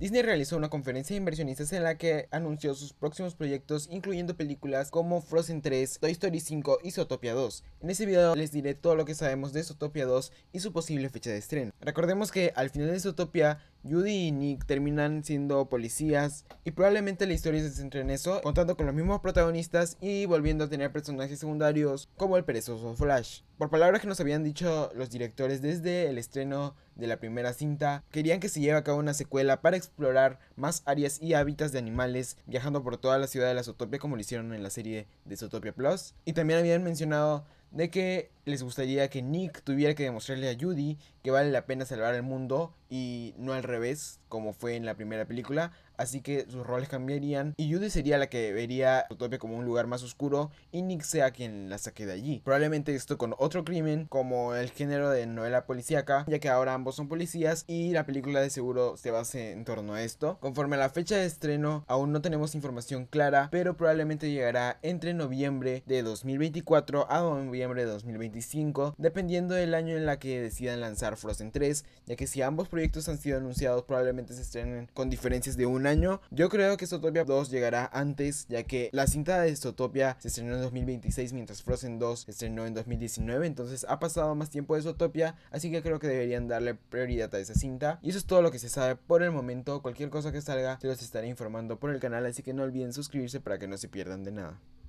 Disney realizó una conferencia de inversionistas en la que anunció sus próximos proyectos incluyendo películas como Frozen 3, Toy Story 5 y Zootopia 2. En este video les diré todo lo que sabemos de Zootopia 2 y su posible fecha de estreno. Recordemos que al final de Zootopia Judy y Nick terminan siendo policías y probablemente la historia se centre en eso, contando con los mismos protagonistas y volviendo a tener personajes secundarios como el perezoso Flash. Por palabras que nos habían dicho los directores desde el estreno de la primera cinta, querían que se lleve a cabo una secuela para explorar más áreas y hábitats de animales viajando por toda la ciudad de la Zootopia como lo hicieron en la serie de Zootopia Plus. Y también habían mencionado de que les gustaría que Nick tuviera que demostrarle a Judy que vale la pena salvar el mundo y no al revés, como fue en la primera película, así que sus roles cambiarían y Judy sería la que vería Utopia como un lugar más oscuro y Nick sea quien la saque de allí. Probablemente esto con otro crimen como el género de novela policíaca, ya que ahora ambos son policías y la película de seguro se base en torno a esto. Conforme a la fecha de estreno, aún no tenemos información clara, pero probablemente llegará entre noviembre de 2024 a noviembre de 2025, dependiendo del año en la que decidan lanzar Frozen 3, ya que si ambos proyectos han sido anunciados probablemente se estrenen con diferencias de una yo creo que Zootopia 2 llegará antes, ya que la cinta de Zootopia se estrenó en 2026, mientras Frozen 2 se estrenó en 2019, entonces ha pasado más tiempo de Zootopia, así que creo que deberían darle prioridad a esa cinta. Y eso es todo lo que se sabe por el momento, cualquier cosa que salga se los estaré informando por el canal, así que no olviden suscribirse para que no se pierdan de nada.